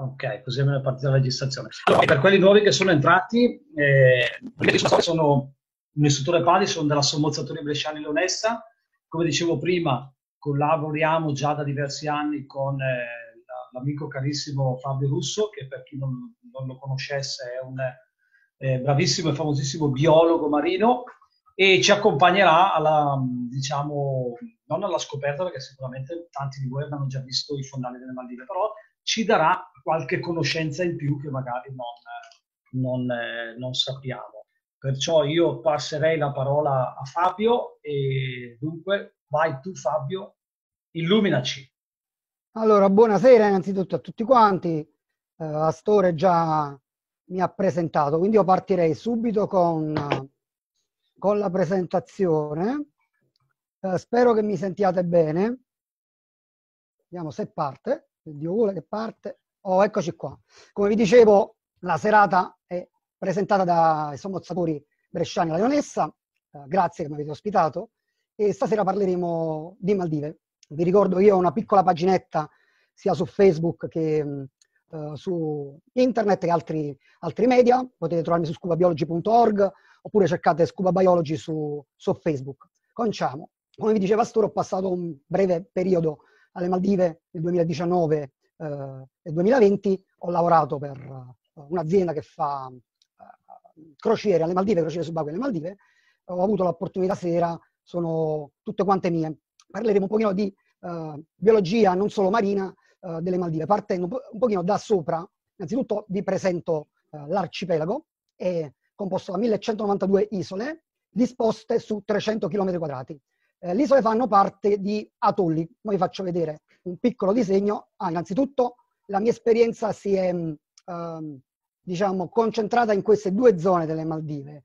Ok, così è partita la registrazione. Allora, per quelli nuovi che sono entrati, eh, sono un istruttore PADI, sono della Sommozzatoria Bresciani Leonessa. Come dicevo prima, collaboriamo già da diversi anni con eh, l'amico carissimo Fabio Russo, che per chi non, non lo conoscesse è un eh, bravissimo e famosissimo biologo marino e ci accompagnerà alla, diciamo, non alla scoperta, perché sicuramente tanti di voi avranno già visto i fondali delle Maldive, però ci darà qualche conoscenza in più che magari non, non, eh, non sappiamo. Perciò io passerei la parola a Fabio e dunque vai tu Fabio, illuminaci. Allora, buonasera innanzitutto a tutti quanti. Uh, Astore già mi ha presentato, quindi io partirei subito con, con la presentazione. Uh, spero che mi sentiate bene. Vediamo se parte. Dio vuole che parte. Oh, eccoci qua. Come vi dicevo, la serata è presentata da Sommozzatori Sapori Bresciani La Leonessa. Eh, grazie che mi avete ospitato. E stasera parleremo di Maldive. Vi ricordo io ho una piccola paginetta sia su Facebook che mm, eh, su internet e altri, altri, media. Potete trovarmi su scubabiology.org oppure cercate Scuba Biology su, su Facebook. Cominciamo. Come vi diceva Storo, ho passato un breve periodo alle Maldive nel 2019 eh, e 2020 ho lavorato per uh, un'azienda che fa uh, crociere alle Maldive, crociere subacquee alle Maldive, ho avuto l'opportunità sera, sono tutte quante mie. Parleremo un pochino di uh, biologia, non solo marina, delle Maldive, partendo un, po- pochino da sopra. Innanzitutto vi presento l'arcipelago, è composto da 1192 isole disposte su 300 km quadrati. Eh, le isole fanno parte di atolli. Ora vi faccio vedere un piccolo disegno. Ah, innanzitutto la mia esperienza si è, mm, ehm, diciamo, concentrata in queste due zone delle Maldive.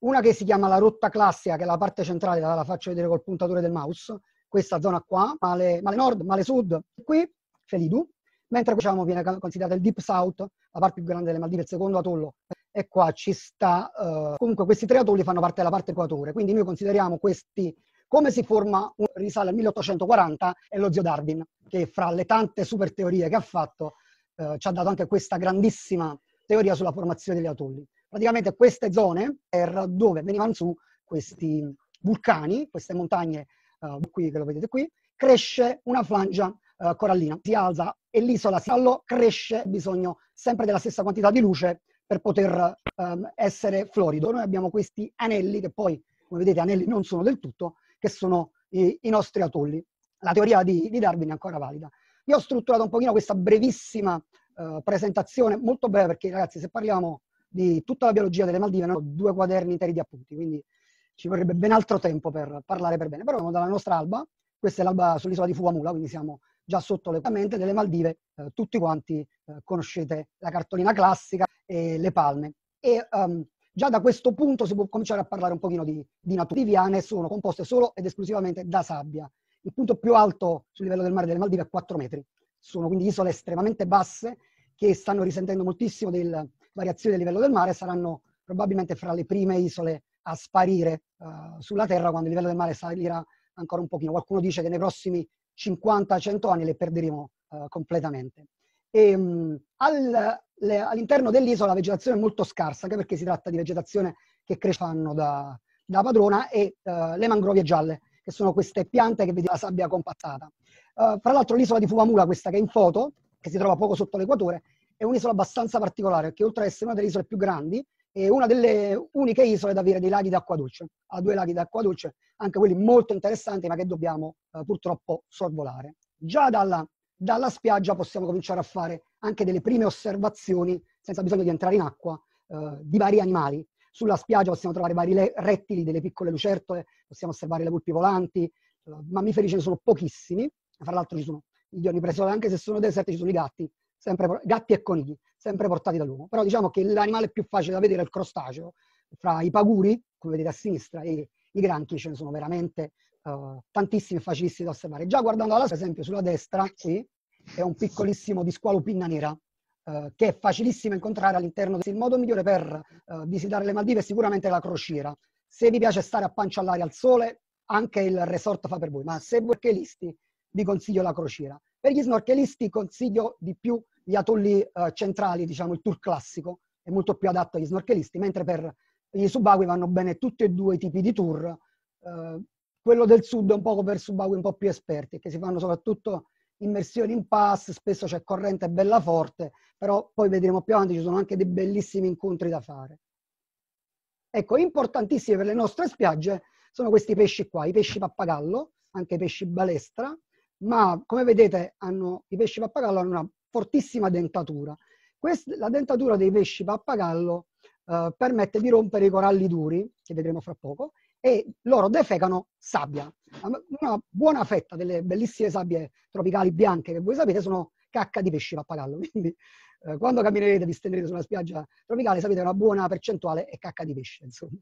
Una che si chiama la rotta classica, che è la parte centrale, la, faccio vedere col puntatore del mouse, questa zona qua, male, male nord, male sud, qui, Felidu, mentre diciamo, viene considerata il Deep South, la parte più grande delle Maldive, il secondo atollo, e qua ci sta, uh, comunque questi tre atolli fanno parte della parte equatore, quindi noi consideriamo questi come si forma un risale al 1840 è lo zio Darwin, che fra le tante super teorie che ha fatto eh, ci ha dato anche questa grandissima teoria sulla formazione degli atolli. Praticamente queste zone era dove venivano su questi vulcani, queste montagne eh, qui che lo vedete qui, cresce una flangia eh, corallina, si alza e l'isola si allo, cresce, bisogno sempre della stessa quantità di luce per poter ehm, essere florido. Noi abbiamo questi anelli che poi, come vedete, anelli non sono del tutto, che sono i, i nostri atolli. La teoria di, di, Darwin è ancora valida. Io ho strutturato un pochino questa brevissima eh, presentazione, molto breve perché ragazzi se parliamo di tutta la biologia delle Maldive, no? due quaderni interi di appunti, quindi ci vorrebbe ben altro tempo per parlare per bene. Però siamo dalla nostra alba, questa è l'alba sull'isola di Fuamula, quindi siamo già sotto le mente delle Maldive, eh, tutti quanti eh, conoscete la cartolina classica e le palme. E um, Già da questo punto si può cominciare a parlare un pochino di, di natura. Le sono composte solo ed esclusivamente da sabbia. Il punto più alto sul livello del mare delle Maldive è 4 metri. Sono quindi isole estremamente basse che stanno risentendo moltissimo delle variazioni del livello del mare e saranno probabilmente fra le prime isole a sparire uh, sulla Terra quando il livello del mare salirà ancora un pochino. Qualcuno dice che nei prossimi 50-100 anni le perderemo uh, completamente. E, um, al, le, all'interno dell'isola la vegetazione è molto scarsa, anche perché si tratta di vegetazione che crescono da, da padrona, e uh, le mangrovie gialle, che sono queste piante che vedete la sabbia compattata. Uh, fra l'altro l'isola di Fumamula, questa che è in foto, che si trova poco sotto l'equatore, è un'isola abbastanza particolare, perché oltre ad essere una delle isole più grandi, è una delle uniche isole ad avere dei laghi d'acqua dolce. Ha due laghi d'acqua dolce, anche quelli molto interessanti, ma che dobbiamo uh, purtroppo sorvolare. Già dalla dalla spiaggia possiamo cominciare a fare anche delle prime osservazioni, senza bisogno di entrare in acqua, eh, di vari animali. Sulla spiaggia possiamo trovare vari le- rettili, delle piccole lucertole, possiamo osservare le pulpi volanti, eh, mammiferi ce ne sono pochissimi, fra l'altro ci sono gli giorni anche se sono deserti ci sono i gatti, sempre, gatti e conigli, sempre portati dall'uomo. Però diciamo che l'animale più facile da vedere è il crostaceo, fra i paguri, come vedete a sinistra, e i granchi ce ne sono veramente uh, tantissimi e facilissimi da osservare. Già guardando alla, esempio, sulla destra, qui, è un piccolissimo di squalo pinna nera eh, che è facilissimo incontrare all'interno. Del... Il modo migliore per eh, visitare le Maldive è sicuramente la crociera. Se vi piace stare a pancia all'aria al sole, anche il resort fa per voi, ma se voi listi vi consiglio la crociera. Per gli snorkelisti consiglio di più gli atolli eh, centrali, diciamo il tour classico, è molto più adatto agli snorkelisti, mentre per gli subacquei vanno bene tutti e due i tipi di tour. Eh, quello del sud è un po' per subacquei un po' più esperti, che si fanno soprattutto immersioni in pass, spesso c'è corrente bella forte, però poi vedremo più avanti, ci sono anche dei bellissimi incontri da fare. Ecco, importantissimi per le nostre spiagge sono questi pesci qua, i pesci pappagallo, anche i pesci balestra, ma come vedete hanno, i pesci pappagallo hanno una fortissima dentatura. Questa, la dentatura dei pesci pappagallo eh, permette di rompere i coralli duri, che vedremo fra poco, e loro defecano sabbia. Una buona fetta delle bellissime sabbie tropicali bianche che voi sapete sono cacca di pesci pappagallo, quindi eh, quando camminerete, vi stenderete sulla spiaggia tropicale, sapete una buona percentuale è cacca di pesce, insomma.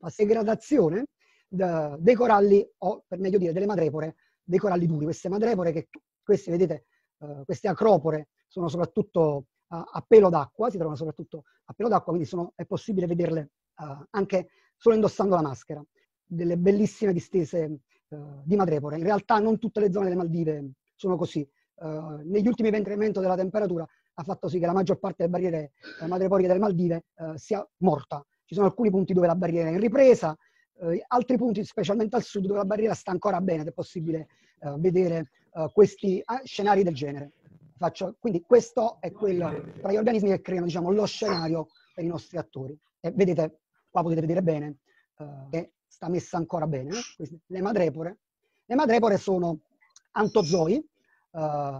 La segretazione dei coralli, o per meglio dire delle madrepore, dei coralli duri. Queste madrepore, che queste, vedete, uh, queste acropore, sono soprattutto uh, a pelo d'acqua, si trovano soprattutto a pelo d'acqua, quindi sono, è possibile vederle uh, anche solo indossando la maschera. Delle bellissime distese eh, di madrepore. In realtà non tutte le zone delle Maldive sono così. Eh, negli ultimi incremento della temperatura ha fatto sì che la maggior parte delle barriere eh, madreporiche delle Maldive eh, sia morta. Ci sono alcuni punti dove la barriera è in ripresa, eh, altri punti, specialmente al sud, dove la barriera sta ancora bene ed è possibile eh, vedere questi ah, scenari del genere. Faccio, quindi questo è quello tra gli organismi che creano diciamo, lo scenario per i nostri attori. E vedete qua potete vedere bene uh, che sta messa ancora bene, eh. Queste, le madrepore. Le madrepore sono antozoi, uh,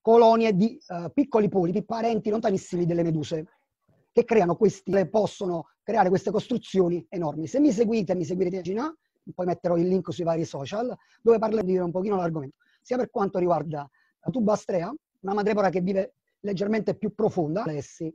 colonie di uh, piccoli polipi, parenti lontanissimi delle meduse, che creano questi, possono creare queste costruzioni enormi. Se mi seguite, mi seguirete a Gina, poi metterò il link sui vari social, dove parlerò un pochino l'argomento, sia per quanto riguarda la tuba astrea, una madrepora che vive leggermente più profonda, essi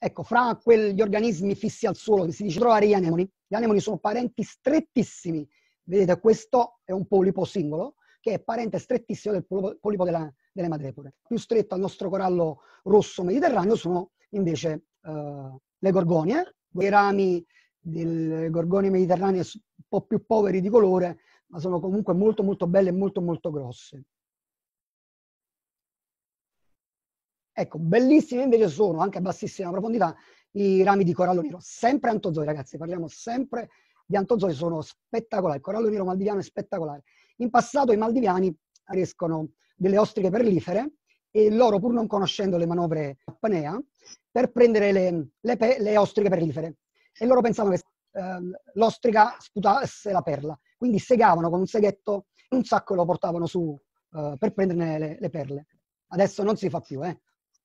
Ecco, fra quegli organismi fissi al suolo che si dice trovare gli anemoni, gli anemoni sono parenti strettissimi. Vedete, questo è un polipo singolo che è parente strettissimo del polipo della, delle madrepore. Più stretto al nostro corallo rosso mediterraneo sono invece eh, le gorgonie, i rami delle gorgonie mediterranee un po' più poveri di colore, ma sono comunque molto molto belle e molto molto grosse. Ecco, bellissimi invece sono, anche a bassissima profondità, i rami di corallo nero. Sempre antozoi, ragazzi, parliamo sempre di antozoi, sono spettacolari. Il corallo nero maldiviano è spettacolare. In passato i maldiviani riescono delle ostriche perlifere e loro, pur non conoscendo le manovre apnea, per prendere le, le, pe, le ostriche perlifere. E loro pensavano che eh, l'ostrica sputasse la perla. Quindi segavano con un seghetto un sacco e lo portavano su eh, per prenderne le, le, perle. Adesso non si fa più, eh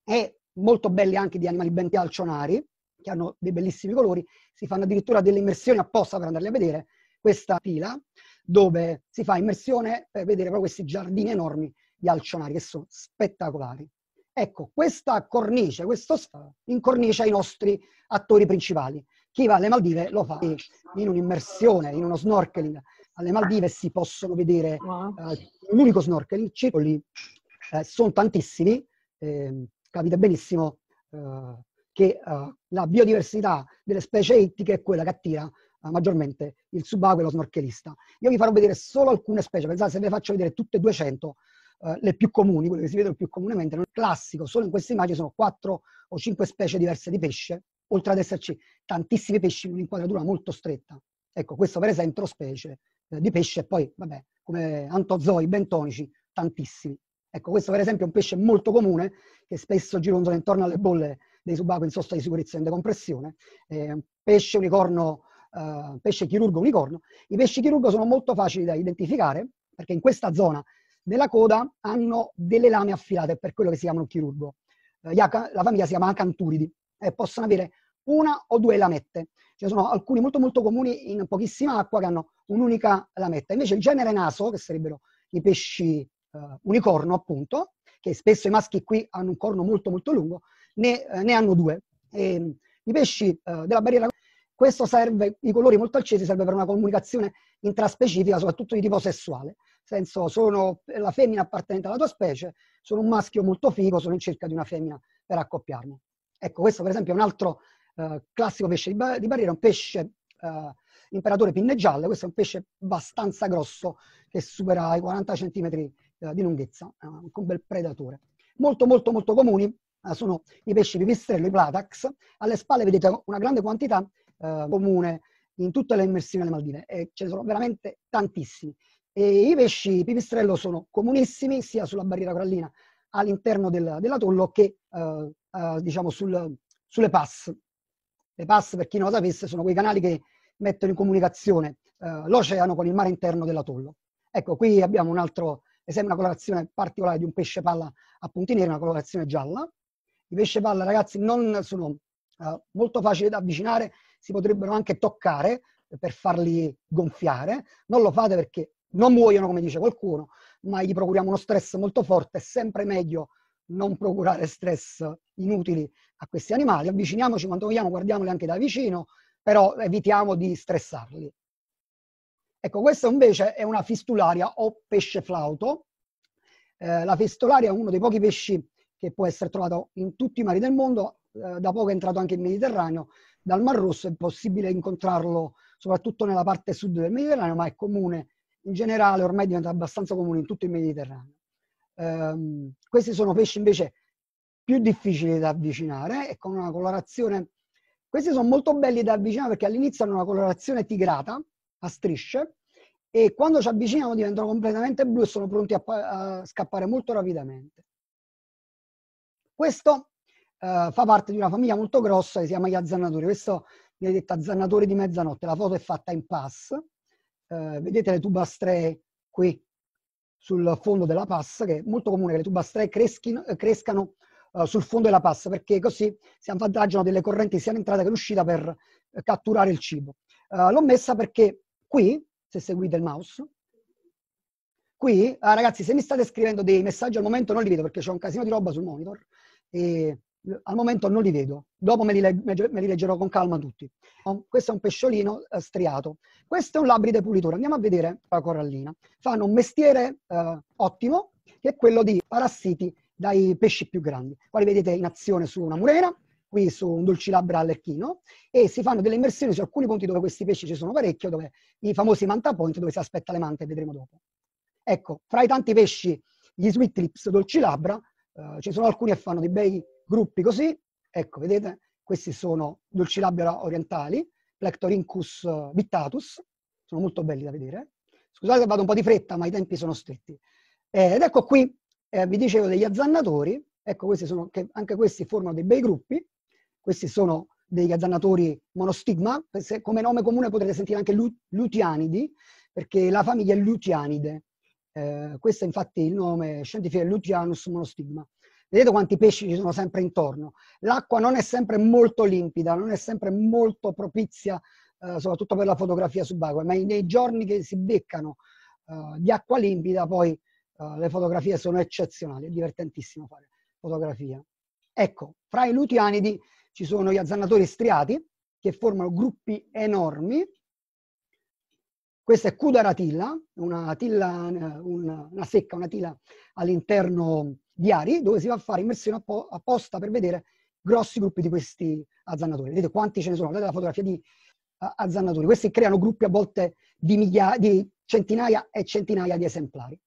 e molto belli anche di animali ben calcionari, che hanno dei bellissimi colori, si fanno addirittura delle immersioni apposta per andarli a vedere, questa pila dove si fa immersione per vedere proprio questi giardini enormi di alcionari che sono spettacolari. Ecco, questa cornice, questo incornicia i nostri attori principali. Chi va alle Maldive lo fa in un'immersione, in uno snorkeling. Alle Maldive si possono vedere, wow. un eh, unico snorkeling, circoli, eh, sono tantissimi, eh, capite benissimo eh, che eh, la biodiversità delle specie ittiche è quella che attira eh, maggiormente il subacqueo e lo snorchelista. Io vi farò vedere solo alcune specie, pensate se ve le faccio vedere tutte e 200, eh, le più comuni, quelle che si vedono più comunemente, nel classico, solo in queste immagini sono 4 o 5 specie diverse di pesce, oltre ad esserci tantissimi pesci in un'inquadratura molto stretta. Ecco, questo per esempio specie eh, di pesce e poi, vabbè, come antozoi bentonici, tantissimi. Ecco, questo per esempio è un pesce molto comune che spesso gironzola intorno alle bolle dei subacquei in sosta di sicurezza e in decompressione, eh, pesce unicorno, eh, pesce chirurgo unicorno. I pesci chirurgo sono molto facili da identificare perché in questa zona della coda hanno delle lame affilate, per quello che si chiamano chirurgo. Eh, la famiglia si chiama acanturidi e possono avere una o due lamette. Ci sono alcuni molto molto comuni in pochissima acqua che hanno un'unica lametta. Invece il genere naso, che sarebbero i pesci eh, unicorno, appunto, che spesso i maschi qui hanno un corno molto molto lungo, ne, eh, ne hanno due. E, mm, I pesci eh, della barriera, questo serve, i colori molto accesi serve per una comunicazione intraspecifica, soprattutto di tipo sessuale. Nel senso, sono la femmina appartenente alla tua specie, sono un maschio molto figo, sono in cerca di una femmina per accoppiarmi. Ecco, questo per esempio è un altro eh, classico pesce di, ba- di barriera, un pesce eh, imperatore pinne gialle, questo è un pesce abbastanza grosso che supera i 40 cm eh, di lunghezza, eh, un bel predatore. Molto molto molto comuni eh, sono i pesci pipistrello, i platax. Alle spalle vedete una grande quantità comune in tutte le immersioni alle Maldive e ce ne sono veramente tantissimi. E I pesci pipistrello sono comunissimi sia sulla barriera corallina all'interno del, dell'atollo che diciamo sul, sulle pass. Le pass, per chi non lo sapesse, sono quei canali che mettono in comunicazione l'oceano con il mare interno dell'atollo. Ecco, qui abbiamo un altro esempio una colorazione particolare di un pesce palla a punti neri, una colorazione gialla. I pesce palla, ragazzi, non sono uh, molto facili da avvicinare, si potrebbero anche toccare per farli gonfiare. Non lo fate perché non muoiono, come dice qualcuno, ma gli procuriamo uno stress molto forte. È sempre meglio non procurare stress inutili a questi animali. Avviciniamoci quando vogliamo, guardiamoli anche da vicino, però evitiamo di stressarli. Ecco, questa invece è una fistularia o pesce flauto. Eh, la fistularia è uno dei pochi pesci che può essere trovato in tutti i mari del mondo, eh, da poco è entrato anche in Mediterraneo, dal Mar Rosso è possibile incontrarlo soprattutto nella parte sud del Mediterraneo, ma è comune in generale, ormai diventa abbastanza comune in tutto il Mediterraneo. Eh, questi sono pesci invece più difficili da avvicinare e con una colorazione... Questi sono molto belli da avvicinare perché all'inizio hanno una colorazione tigrata, a strisce e quando ci avviciniamo diventano completamente blu e sono pronti a, a scappare molto rapidamente. Questo eh, fa parte di una famiglia molto grossa che si chiama gli azzannatori. Questo viene detto azzannatori di mezzanotte. La foto è fatta in pass. Eh, vedete le tubastree qui sul fondo della pass, che è molto comune che le tubastree creschino, crescano uh, sul fondo della pass, perché così si avvantaggiano delle correnti sia in entrata che in uscita per uh, catturare il cibo. Uh, l'ho messa perché Qui, se seguite il mouse, qui, ah, ragazzi, se mi state scrivendo dei messaggi al momento non li vedo perché c'è un casino di roba sul monitor e al momento non li vedo. Dopo me li, leg- me li leggerò con calma tutti. Questo è un pesciolino eh, striato. Questo è un labride pulitore, Andiamo a vedere la corallina. Fanno un mestiere eh, ottimo che è quello di parassiti dai pesci più grandi, quali vedete in azione su una murena, qui su un dolcilabra a Lecchino e si fanno delle immersioni su alcuni punti dove questi pesci ci sono parecchio, dove i famosi manta point dove si aspetta le mante, vedremo dopo. Ecco, fra i tanti pesci, gli sweet trips dolcilabra, eh, ci sono alcuni che fanno dei bei gruppi così, ecco, vedete, questi sono dolcilabra orientali, Plectorhynchus vittatus, sono molto belli da vedere. Scusate se vado un po' di fretta, ma i tempi sono stretti. Eh, ed ecco qui, eh, vi dicevo degli azzannatori, ecco questi sono, che anche questi formano dei bei gruppi, questi sono degli azzannatori monostigma, come nome comune potrete sentire anche lutianidi, perché la famiglia è lutianide. Eh, questo è infatti il nome scientifico, lutianus monostigma. Vedete quanti pesci ci sono sempre intorno. L'acqua non è sempre molto limpida, non è sempre molto propizia, eh, soprattutto per la fotografia subacquea, ma nei giorni che si beccano eh, di acqua limpida poi eh, le fotografie sono eccezionali, è divertentissimo fare fotografia. Ecco, fra i lutianidi ci sono gli azzannatori striati che formano gruppi enormi. Questa è Cudaratilla, una, tilla, una, una secca, una tila all'interno di Ari, dove si va a fare immersione apposta per vedere grossi gruppi di questi azzannatori. Vedete quanti ce ne sono, guardate la fotografia di uh, azzannatori. Questi creano gruppi a volte di, miglia- di centinaia e centinaia di esemplari.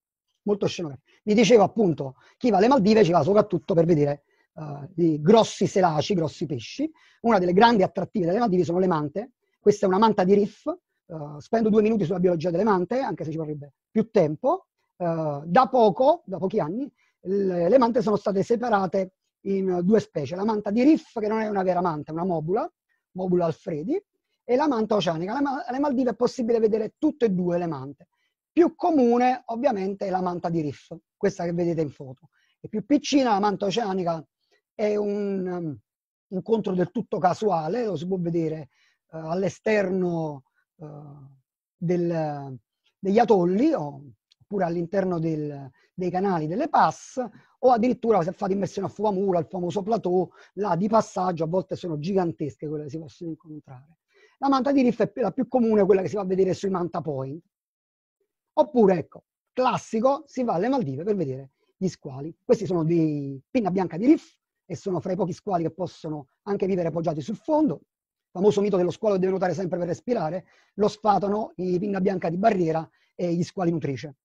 Molto scenografico. Vi dicevo appunto, chi va alle Maldive ci va soprattutto per vedere uh, eh, di grossi selaci, grossi pesci. Una delle grandi attrattive delle Maldive sono le mante. Questa è una manta di riff. Uh, spendo due minuti sulla biologia delle mante, anche se ci vorrebbe più tempo. Uh, da poco, da pochi anni, le, le mante sono state separate in due specie. La manta di riff, che non è una vera manta, è una mobula, mobula alfredi, e la manta oceanica. Alle Maldive è possibile vedere tutte e due le mante. Più comune ovviamente è la manta di Riff, questa che vedete in foto. È più piccina la manta oceanica, è un um, incontro del tutto casuale, lo si può vedere uh, all'esterno uh, del, degli atolli o, oppure all'interno del, dei canali delle pass o addirittura se fate immersione a Fuamura, al famoso plateau, là di passaggio a volte sono gigantesche quelle che si possono incontrare. La manta di riff è la più comune, quella che si va a vedere sui Manta Point. Oppure, ecco, classico, si va alle Maldive per vedere gli squali. Questi sono di pinna bianca di riff, e sono fra i pochi squali che possono anche vivere appoggiati sul fondo, famoso mito dello squalo che deve nuotare sempre per respirare, lo sfatano, i pinna bianca di barriera e gli squali nutrice.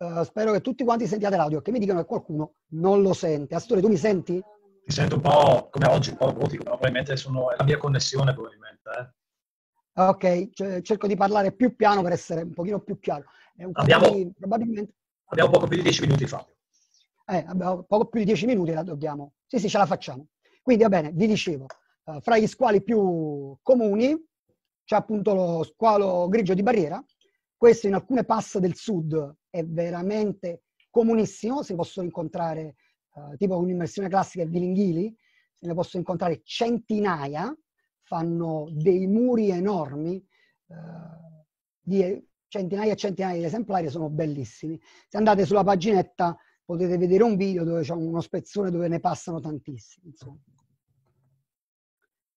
Uh, spero che tutti quanti sentiate l'audio che mi dicano che qualcuno non lo sente. Astore, tu mi senti? Mi sento un po' come oggi, un po' gotico, però probabilmente sono, è la mia connessione probabilmente. Eh. Ok, cioè, cerco di parlare più piano per essere un pochino più chiaro. Abbiamo, di, probabilmente... abbiamo poco più di dieci minuti fa eh, oh, poco più di 10 minuti la dobbiamo, sì sì ce la facciamo. Quindi va bene, vi dicevo, eh, fra gli squali più comuni c'è appunto lo squalo grigio di barriera, questo in alcune passe del sud è veramente comunissimo, si possono incontrare, eh, tipo un'immersione classica, i bilinghili, se ne possono incontrare centinaia, fanno dei muri enormi, eh, di centinaia e centinaia di esemplari, sono bellissimi. Se andate sulla paginetta potete vedere un video dove c'è uno spezzone dove ne passano tantissimi. Insomma.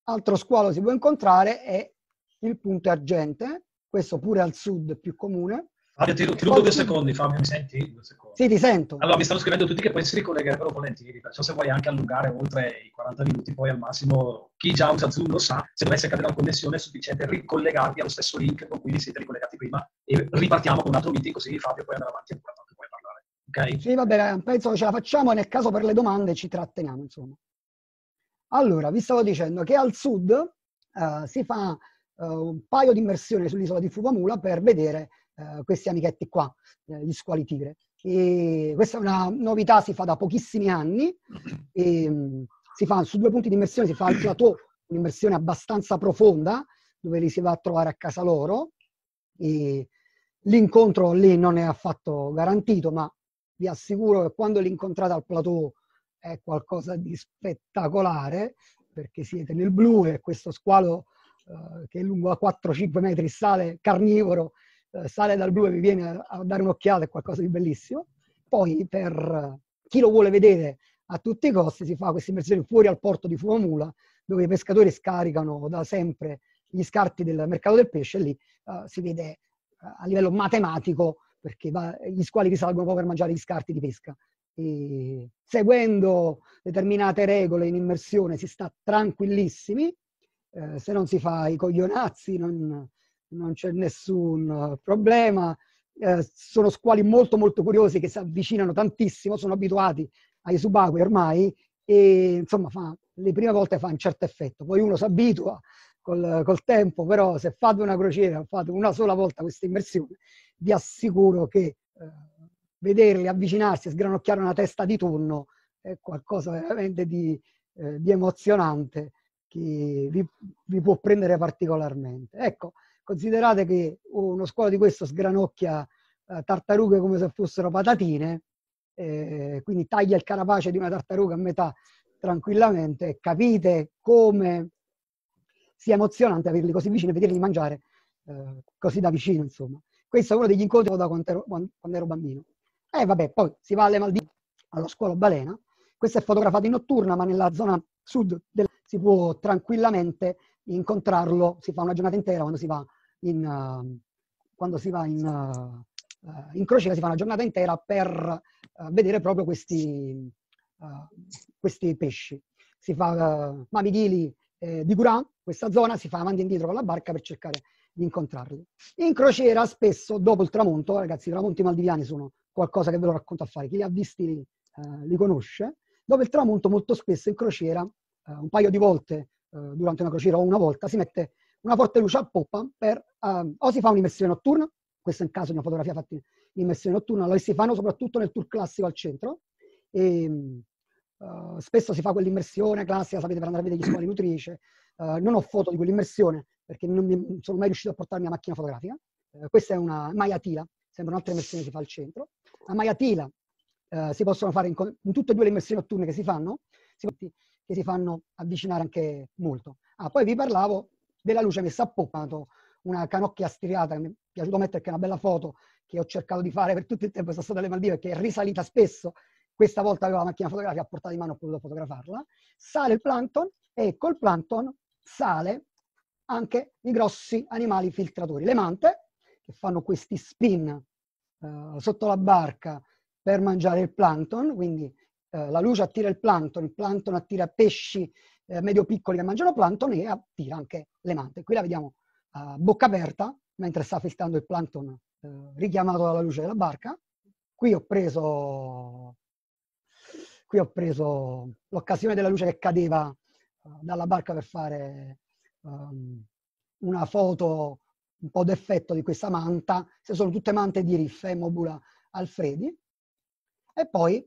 Altro squalo si può incontrare è il punto argente, questo pure al sud più comune. Fabio, ah, ti, ti rubo due secondi, Fabio, mi senti? Sì, ti sento. Allora, mi stanno scrivendo tutti che poi si ricollegherebbero volentieri, perciò se vuoi anche allungare oltre i 40 minuti, poi al massimo chi già usa Zoom lo sa, se dovesse cadere la connessione è sufficiente ricollegarvi allo stesso link con cui vi siete ricollegati prima e ripartiamo con un altro meeting così Fabio poi andrà avanti ancora. Okay. Sì, bene, penso che ce la facciamo e nel caso per le domande ci tratteniamo, insomma. Allora, vi stavo dicendo che al sud uh, si fa uh, un paio di immersioni sull'isola di Fupamula per vedere uh, questi amichetti qua, gli squali tigre. E questa è una novità, si fa da pochissimi anni. E, um, si fa su due punti di immersione, si fa al plateau un'immersione abbastanza profonda, dove li si va a trovare a casa loro. E l'incontro lì non è affatto garantito, ma vi assicuro che quando l'incontrate al plateau è qualcosa di spettacolare, perché siete nel blu e questo squalo eh, che è lungo 4-5 metri sale, carnivoro, eh, sale dal blu e vi viene a, dare un'occhiata, è qualcosa di bellissimo. Poi per eh, chi lo vuole vedere a tutti i costi si fa questa immersione fuori al porto di Fumamula, dove i pescatori scaricano da sempre gli scarti del mercato del pesce e lì uh, si vede uh, a livello matematico perché va, gli squali risalgono proprio per mangiare gli scarti di pesca. E seguendo determinate regole in immersione si sta tranquillissimi, eh, se non si fa i coglionazzi non, non c'è nessun problema. Eh, sono squali molto molto curiosi che si avvicinano tantissimo, sono abituati ai subacquei ormai e insomma fa, le prime volte fa un certo effetto, poi uno si abitua, col, col tempo, però se fate una crociera, fate una sola volta questa immersione, vi assicuro che eh, vederli avvicinarsi e sgranocchiare una testa di tonno è qualcosa veramente di, eh, di emozionante che vi, vi, può prendere particolarmente. Ecco, considerate che uno scuolo di questo sgranocchia eh, tartarughe come se fossero patatine, eh, quindi taglia il carapace di una tartaruga a metà tranquillamente, capite come sia emozionante averli così vicini e vederli mangiare eh, così da vicino, insomma. Questo è uno degli incontri da quando ero, quando ero bambino. E eh, vabbè, poi si va alle Maldive, allo scuolo balena. Questa è fotografata in notturna, ma nella zona sud del, si può tranquillamente incontrarlo, si fa una giornata intera quando si va in, uh, quando si va in, uh, uh, in crociera, si fa una giornata intera per eh, vedere proprio questi, questi pesci. Si fa uh, mamighili eh, di Curà, questa zona, si fa avanti e indietro con la barca per cercare di incontrarli. In crociera spesso dopo il tramonto, ragazzi i tramonti maldiviani sono qualcosa che ve lo racconto a fare, chi li ha visti li, eh, li conosce, dopo il tramonto molto spesso in crociera, eh, un paio di volte eh, durante una crociera o una volta, si mette una forte luce a poppa per, ehm, o si fa un'immersione notturna, questo è in caso di una fotografia fatta in immersione notturna, lo si fanno soprattutto nel tour classico al centro, e, ehm, Uh, eh, spesso si fa quell'immersione classica, sapete, per andare a vedere gli scuole nutrice, eh, non ho foto di quell'immersione perché non mi, sono mai riuscito a portare la mia macchina fotografica. Uh, questa è una Maiatila, sembra un'altra immersione che si fa al centro. A Maiatila uh, eh, si possono fare in, in, tutte e due le immersioni notturne che si fanno, si, che si fanno avvicinare anche molto. Ah, poi vi parlavo della luce messa a poppa, una canocchia striata che mi è piaciuto mettere, che è una bella foto che ho cercato di fare per tutto il tempo che sono stata alle Maldive, che è risalita spesso questa volta avevo la macchina fotografica a portata di mano ho potuto fotografarla, sale il plankton e col plankton sale anche i grossi animali filtratori, le mante, che fanno questi spin eh, sotto la barca per mangiare il plankton, quindi eh, la luce attira il plankton, il plankton attira pesci eh, medio-piccoli che mangiano plankton e attira anche le mante. Qui la vediamo a bocca aperta, mentre sta filtrando il plankton eh, richiamato dalla luce della barca. Qui ho preso qui ho preso l'occasione della luce che cadeva dalla barca per fare um, una foto un po' d'effetto di questa manta, se sono tutte mante di Riffa e Mobula Alfredi. E poi,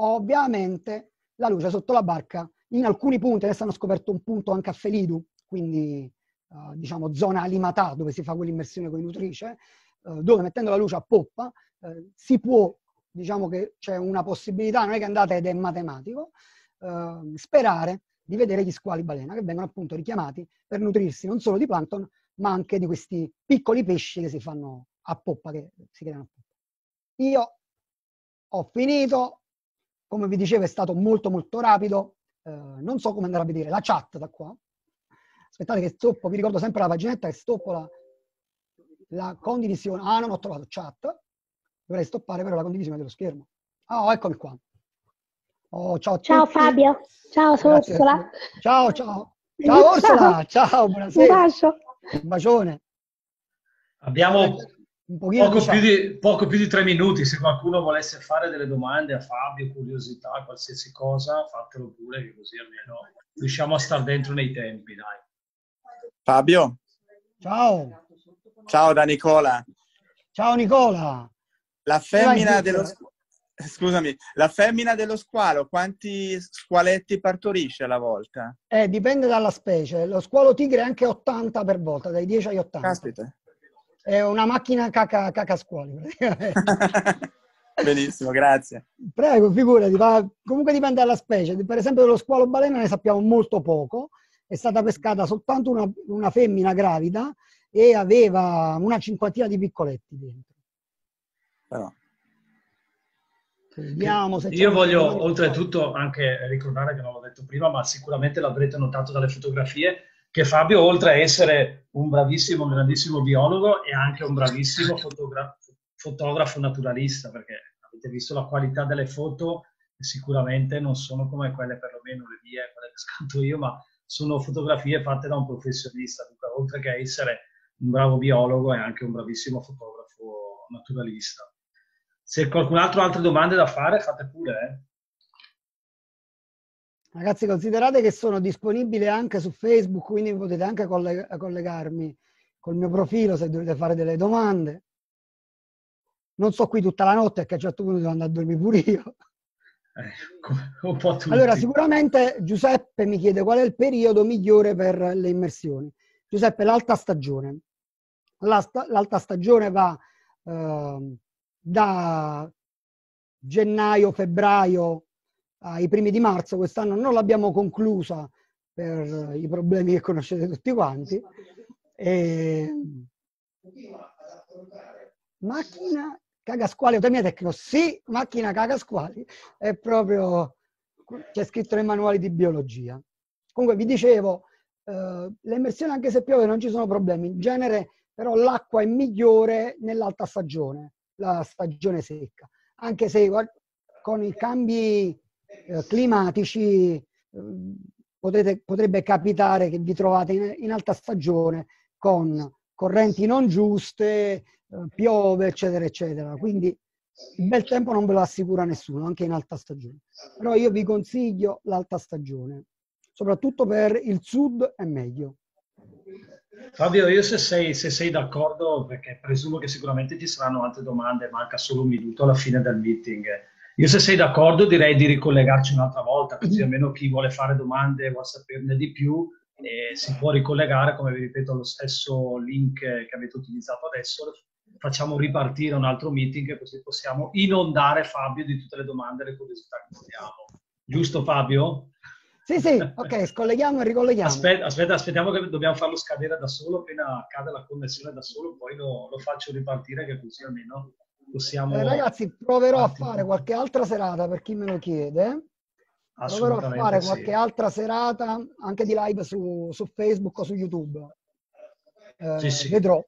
ovviamente, la luce sotto la barca. In alcuni punti, adesso hanno scoperto un punto anche a Felidu, quindi uh, diciamo zona alimatà dove si fa quell'immersione con i nutrice, uh, dove mettendo la luce a poppa uh, si può, diciamo che c'è una possibilità, non è che andate ed è matematico, ehm, sperare di vedere gli squali balena che vengono appunto richiamati per nutrirsi non solo di plankton, ma anche di questi piccoli pesci che si fanno a poppa, che si creano a poppa. Io ho finito, come vi dicevo è stato molto molto rapido, eh, non so come andare a vedere la chat da qua. Aspettate che stoppo, vi ricordo sempre la paginetta che stoppo la, la condivisione. Ah, non ho trovato chat. Dovrei stoppare però la condivisione dello schermo. Ah, oh, eccomi qua. Oh, ciao, ciao Fabio, ciao sono Grazie Ursula. Ciao, ciao. Ciao Ursula, ciao, buonasera. Un bacio. Un bacione. Abbiamo eh, poco più, di, poco, più di, tre minuti, se qualcuno volesse fare delle domande a Fabio, curiosità, qualsiasi cosa, fatelo pure, così almeno riusciamo a stare dentro nei tempi, dai. Fabio. Ciao. Ciao da Nicola. Ciao Nicola. La femmina dello, Scusami, la femmina dello squalo quanti squaletti partorisce alla volta? Eh, dipende dalla specie. Lo squalo tigre è anche 80 per volta, dai 10 agli 80. Caspita. È una macchina caca, caca squali. Benissimo, grazie. Prego, figurati. Va, comunque dipende dalla specie. Per esempio dello squalo balena ne sappiamo molto poco. È stata pescata soltanto una, una femmina gravida e aveva una cinquantina di piccoletti dentro. Però Vediamo se Io voglio oltretutto anche ricordare che non l'ho detto prima, ma sicuramente l'avrete notato dalle fotografie, che Fabio, oltre a essere un bravissimo, grandissimo biologo, è anche un bravissimo fotogra- fotografo naturalista, perché avete visto la qualità delle foto, sicuramente non sono come quelle, perlomeno le mie, quelle che scanto io, ma sono fotografie fatte da un professionista. Dunque, oltre che essere un bravo biologo, è anche un bravissimo fotografo naturalista se qualcun altro ha altre domande da fare, fate pure. Eh. Ragazzi, considerate che sono disponibile anche su Facebook, quindi potete anche colleg- collegarmi col mio profilo se dovete fare delle domande. Non sto qui tutta la notte perché a un certo punto devo andare a dormire pure io. Eh, un po tutti. Allora, sicuramente Giuseppe mi chiede qual è il periodo migliore per le immersioni. Giuseppe, l'alta stagione. L'alta, stagione va... Eh, da gennaio, febbraio ai primi di marzo, quest'anno non l'abbiamo conclusa per i problemi che conoscete tutti quanti. E... Macchina cagasquali, autonomia tecno, sì, macchina cagasquali, è proprio, c'è scritto nei manuali di biologia. Comunque vi dicevo, eh, le anche se piove non ci sono problemi, in genere però l'acqua è migliore nell'alta stagione, la stagione secca, anche se con i cambi eh, climatici eh, potete, potrebbe capitare che vi trovate in, in alta stagione con correnti non giuste, eh, piove, eccetera, eccetera. Quindi il bel tempo non ve lo assicura nessuno, anche in alta stagione. Però io vi consiglio l'alta stagione, soprattutto per il sud è meglio. Fabio, io se sei, se sei, d'accordo, perché presumo che sicuramente ci saranno altre domande, manca solo un minuto alla fine del meeting. Io se sei d'accordo direi di ricollegarci un'altra volta, così mm-hmm. almeno chi vuole fare domande, vuole saperne di più, eh, si può ricollegare, come vi ripeto, allo stesso link che avete utilizzato adesso. Facciamo ripartire un altro meeting così possiamo inondare Fabio di tutte le domande e le curiosità che abbiamo. Giusto Fabio? Sì, sì, ok, scolleghiamo e ricolleghiamo. Aspetta, aspetta, aspettiamo che dobbiamo farlo scadere da solo, appena accade la connessione da solo, poi lo, lo faccio ripartire che così almeno possiamo... Eh, ragazzi, proverò partire. a fare qualche altra serata per chi me lo chiede. Proverò a fare sì. qualche altra serata anche di live su, su Facebook o su YouTube. Eh, sì, sì. Vedrò,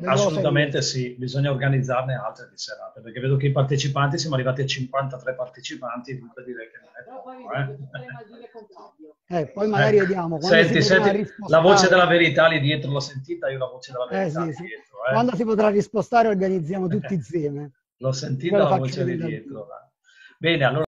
eh, Assolutamente sì, bisogna organizzarne altre di serate, perché vedo che i partecipanti siamo arrivati a 53 partecipanti, dunque direi che non è poco. Eh. Eh, poi magari eh. vediamo. Senti, senti la voce della verità lì dietro, l'ho sentita io la voce della eh, verità sì, dietro, sì. Eh. Quando si potrà rispostare organizziamo tutti insieme. L'ho sentita la voce di dietro. Bene, allora...